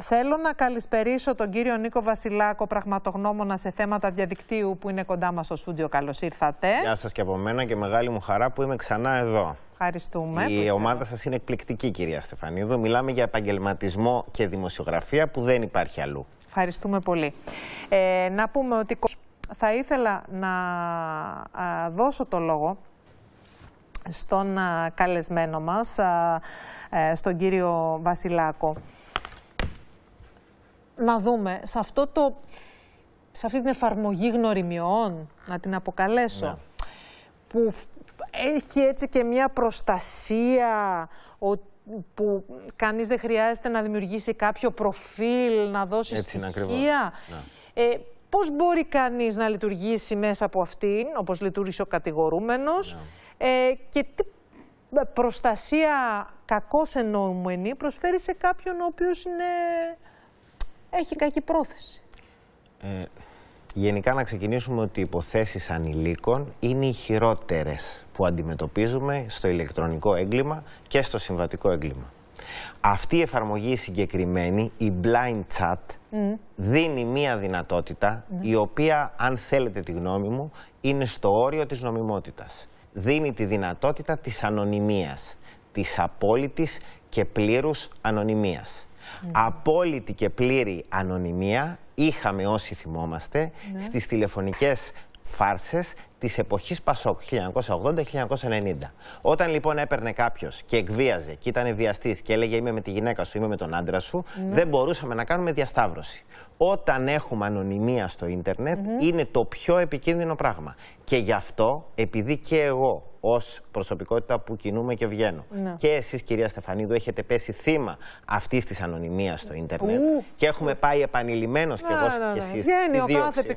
θέλω να καλησπερίσω τον κύριο Νίκο Βασιλάκο, πραγματογνώμονα σε θέματα διαδικτύου που είναι κοντά μας στο στούντιο. Καλώς ήρθατε. Γεια σας και από μένα και μεγάλη μου χαρά που είμαι ξανά εδώ. Ευχαριστούμε. Η ομάδα σας είναι εκπληκτική, κυρία Στεφανίδου. Μιλάμε για επαγγελματισμό και δημοσιογραφία που δεν υπάρχει αλλού. Ευχαριστούμε πολύ. Ε, να πούμε ότι θα ήθελα να δώσω το λόγο στον καλεσμένο μας, ε, στον κύριο Βασιλάκο. Να δούμε, σε, αυτό το, σε αυτή την εφαρμογή γνωριμιών, να την αποκαλέσω, ναι. που έχει έτσι και μια προστασία που κανείς δεν χρειάζεται να δημιουργήσει κάποιο προφίλ, να δώσει έτσι στοιχεία. Πώς μπορεί κανείς να λειτουργήσει μέσα από αυτήν, όπως λειτουργήσε ο κατηγορούμενος ναι. ε, και τι ε, προστασία κακώς εννοούμενη προσφέρει σε κάποιον ο οποίος είναι... έχει κακή πρόθεση. Ε, γενικά να ξεκινήσουμε ότι οι υποθέσεις ανηλίκων είναι οι χειρότερες που αντιμετωπίζουμε στο ηλεκτρονικό έγκλημα και στο συμβατικό έγκλημα. Αυτή η εφαρμογή συγκεκριμένη, η Blind Chat, δίνει μία δυνατότητα ναι. η οποία, αν θέλετε τη γνώμη μου, είναι στο όριο της νομιμότητας. Δίνει τη δυνατότητα της ανωνυμίας, της απόλυτης και πλήρους ανωνυμίας. Ναι. Απόλυτη και πλήρη ανωνυμία είχαμε όσοι θυμόμαστε ναι. στις τηλεφωνικές φάρσες της εποχής Πασόκ 1980-1990. Όταν λοιπόν έπαιρνε κάποιος και εκβίαζε και ήταν βιαστής και έλεγε είμαι με τη γυναίκα σου, είμαι με τον άντρα σου, ναι. δεν μπορούσαμε να κάνουμε διασταύρωση. Όταν έχουμε ανωνυμία στο ίντερνετ είναι το πιο επικίνδυνο πράγμα. Και γι' αυτό, επειδή και εγώ ως προσωπικότητα που κινούμε και βγαίνω. Ναι. Και εσείς κυρία Στεφανίδου έχετε πέσει θύμα αυτής της ανωνυμίας στο ίντερνετ και έχουμε πάει επανειλημμένος ναι, ναι, και εγώ κι και εσείς. Βγαίνει ο κάθε ναι.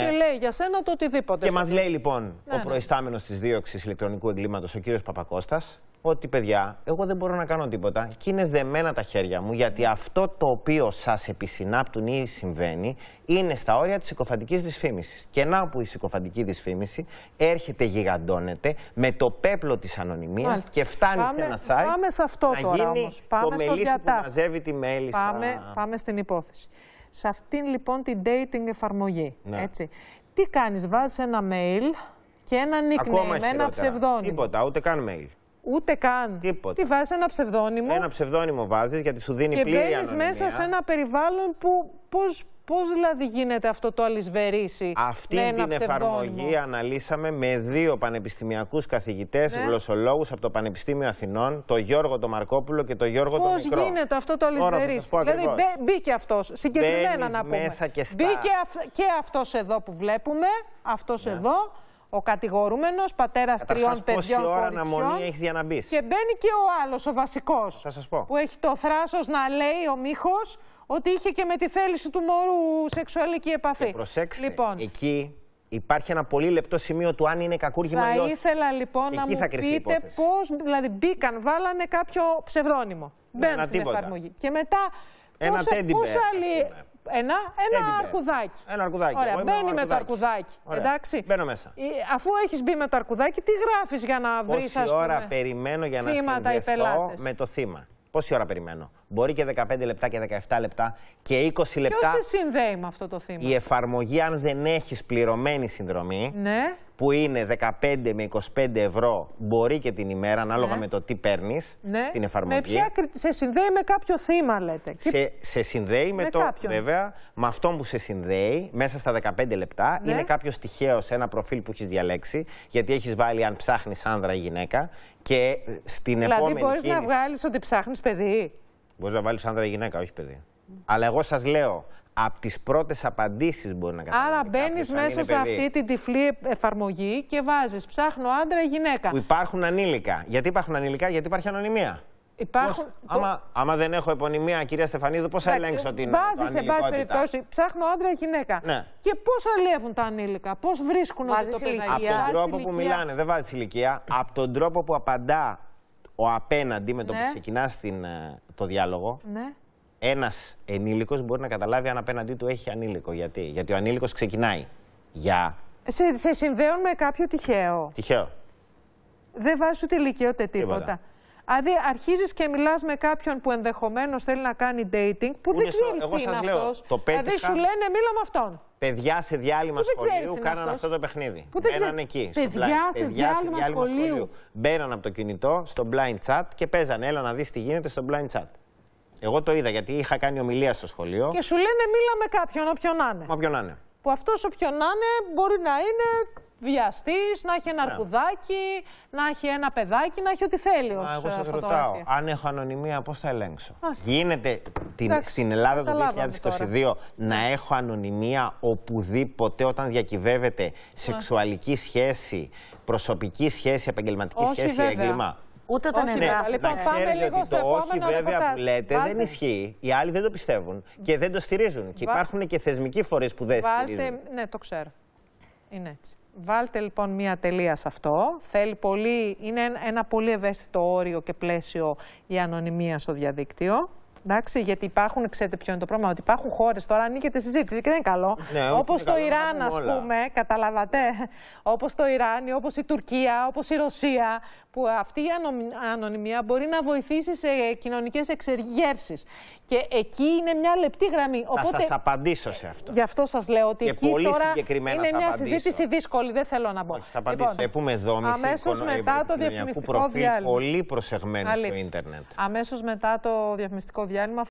και λέει για σένα το οτιδήποτε. Και μας λέει Λέει λοιπόν ναι, ο ναι. προϊστάμενος της δίωξης ηλεκτρονικού εγκλήματος, ο κύριος Παπακώστας, ότι παιδιά, εγώ δεν μπορώ να κάνω τίποτα και είναι δεμένα τα χέρια μου γιατί ναι. αυτό το οποίο σας επισυνάπτουν ή συμβαίνει είναι στα όρια της συκοφαντικής δυσφήμισης. Και να που η συκοφαντική δυσφήμιση έρχεται, γιγαντώνεται με το πέπλο της ανωνυμίας και φτάνει πάμε, σε ένα site. Πάμε σε αυτό να τώρα Πάμε στο διατάφ. που μαζεύει τη μέλισσα. Πάμε, πάμε στην υπόθεση. Σε αυτήν λοιπόν την dating εφαρμογή. Ναι. Έτσι. Τι κάνεις, βάζεις ένα mail και ένα nickname, με ένα Τίποτα, ούτε καν mail. Ούτε καν. Τι βάζεις ένα ψευδόνιμο. Ένα ψευδόνιμο βάζεις γιατί σου δίνει πλήρη ανωνυμία. Και μπαίνεις μέσα σε ένα περιβάλλον που πώς Πώς δηλαδή γίνεται αυτό το αλυσβερίσι. Αυτή την εφαρμογή αναλύσαμε με δύο πανεπιστημιακούς καθηγητές, ναι. γλωσσολόγους από το Πανεπιστήμιο Αθηνών, τον Γιώργο τον Μαρκόπουλο και τον Γιώργο το Μικρό. Πώ γίνεται αυτό το αλυσβερίσι. Δηλαδή μπήκε αυτός. Συγκεκριμένα να πούμε. Μέσα και στα... Μπήκε και αυτός εδώ που βλέπουμε, αυτός ναι. εδώ ο κατηγορούμενος, πατέρας, τριών παιδιών πόση ώρα αναμονή έχεις για να μπεις. Και μπαίνει και ο άλλος, ο βασικός, Θα σας πω. που έχει το θράσος να λέει ο Μίχος ότι είχε και με τη θέληση του μωρού σεξουαλική επαφή. Και προσέξτε, λοιπόν, εκεί Υπάρχει ένα πολύ λεπτό σημείο του αν είναι κακούργημα ή όχι. Θα ήθελα λοιπόν να μου πείτε πώς. Δηλαδή, μπήκαν, βάλανε κάποιο ψευδόνυμο. Ναι, Μπαίνουν στην εφαρμογή. Και μετά. Ένα ένα, ένα αρκουδάκι. Ένα αρκουδάκι. Ωραία, μπαίνει με το αρκουδάκι. Εντάξει. Μπαίνω μέσα. Ε, αφού έχεις μπει με το αρκουδάκι, τι γράφεις για να βρεις. Πόση ας πούμε, ώρα περιμένω για να συνδεθώ με το θύμα. Πόση ώρα περιμένω. Μπορεί και 15 λεπτά και 17 λεπτά και 20 λεπτά. Ποιο σε συνδέει με αυτό το θύμα. Η εφαρμογή, αν δεν έχεις πληρωμένη συνδρομή, ναι που είναι 15 με 25 ευρώ, μπορεί και την ημέρα, ανάλογα ναι. με το τι παίρνεις ναι. στην εφαρμογή. Με ποια, σε συνδέει με κάποιο θύμα, λέτε. Σε, σε συνδέει με, με το. Κάποιον. Βέβαια, με αυτό που σε συνδέει, μέσα στα 15 λεπτά, ναι. είναι κάποιος τυχαίος σε ένα προφίλ που έχεις διαλέξει, γιατί έχεις βάλει αν ψάχνεις άνδρα ή γυναίκα. Και ε, στην δηλαδή, επόμενη. Δηλαδή, μπορείς να βγάλει ότι ψάχνεις παιδί. Μπορείς να βάλεις άνδρα ή γυναίκα, όχι παιδί. Αλλά εγώ σας λέω, από τις πρώτες απαντήσεις μπορεί να καταλάβει. Άρα μπαίνει μέσα σε αυτή την τυφλή εφαρμογή και βάζεις ψάχνω άντρα ή γυναίκα. υπάρχουν ανήλικα. Γιατί υπάρχουν ανήλικα, γιατί υπάρχει ανωνυμία. Υπάρχουν... Πώς, άμα, δεν έχω επωνυμία, κυρία Στεφανίδου, πώς θα ελέγξω ότι είναι. Βάζει, σε πάση περιπτώσει, ψάχνω άντρα ή γυναίκα. Ναι. Και πώς αλεύουν τα ανήλικα, πώς βρίσκουν το Από τον τρόπο που μιλάνε, δεν βάζεις ηλικία. Από τον τρόπο που απαντά ο απέναντι με το ναι. που ξεκινά ε, το διάλογο. Ναι ένας ενήλικος μπορεί να καταλάβει αν απέναντί του έχει ανήλικο. Γιατί, Γιατί ο ανήλικος ξεκινάει. Για. Σε, σε συνδέουν με κάποιο τυχαίο. Τυχαίο. Δεν βάζεις ούτε ηλικία ούτε τίποτα. Δηλαδή αρχίζεις και μιλάς με κάποιον που ενδεχομένως θέλει να κάνει dating που Ούτε δεν ξέρει τι είναι αυτό. Δηλαδή σου λένε μίλα με αυτόν. Παιδιά σε διάλειμμα σχολείου κάνανε αυτός το παιχνίδι. Που εκεί. Παιδιά, σε διάλειμμα σχολείου. σχολείου. Μπαίνανε από το κινητό στο blind chat και παίζανε. Έλα να δεις τι γίνεται στο blind chat. Εγώ το είδα γιατί είχα κάνει ομιλία στο σχολείο. Και σου λένε μίλα με κάποιον, όποιον να είναι. Όποιον να είναι. Που αυτός όποιον να είναι μπορεί να είναι βιαστής, να έχει ένα ναι. αρκουδάκι, να έχει ένα παιδάκι, να έχει ό,τι θέλει ως Εγώ ε, σα ρωτάω, αν έχω ανωνυμία, πώς θα ελέγξω. Γίνεται την, στην Ελλάδα το 2022 να έχω ανωνυμία οπουδήποτε όταν διακυβεύεται ναι. σεξουαλική σχέση, προσωπική σχέση, επαγγελματική σχέση, έγκλημα. Ούτε όταν Λοιπόν, να πάμε ξέρετε λίγο ότι στο το όχι βέβαια που λέτε δεν ισχύει. Οι άλλοι δεν το πιστεύουν και δεν το στηρίζουν. Και υπάρχουν και θεσμικοί φορείς που δεν Βάλτε... στηρίζουν. Ναι, το ξέρω. Είναι έτσι. Βάλτε λοιπόν μία τελεία σε αυτό. Θέλει πολύ... Είναι ένα πολύ ευαίσθητο όριο και πλαίσιο η ανωνυμία στο διαδίκτυο. Εντάξει, γιατί υπάρχουν, ξέρετε ποιο είναι το πρόβλημα, ότι υπάρχουν χώρες τώρα ανοίγεται συζήτηση και δεν είναι καλό. Ναι, όπω το Ιράν, α πούμε, καταλαβατε. όπως το Ιράν, όπως η Τουρκία, όπως η Ρωσία, που αυτή η ανωνυμία μπορεί να βοηθήσει σε κοινωνικές εξεργέρσεις. Και εκεί είναι μια λεπτή γραμμή. θα σας απαντήσω σε αυτό. Γι' αυτό σας λέω ότι και εκεί τώρα είναι μια συζήτηση δύσκολη. Δεν θέλω να μπω. θα απαντήσω. Λοιπόν, εδώ, Αμέσω μετά το διαφημιστικό διάλειμμα. Πολύ προσεγμένο στο ίντερνετ. Αμέσω μετά το διαφημιστικό διάλειμμα. Meridiano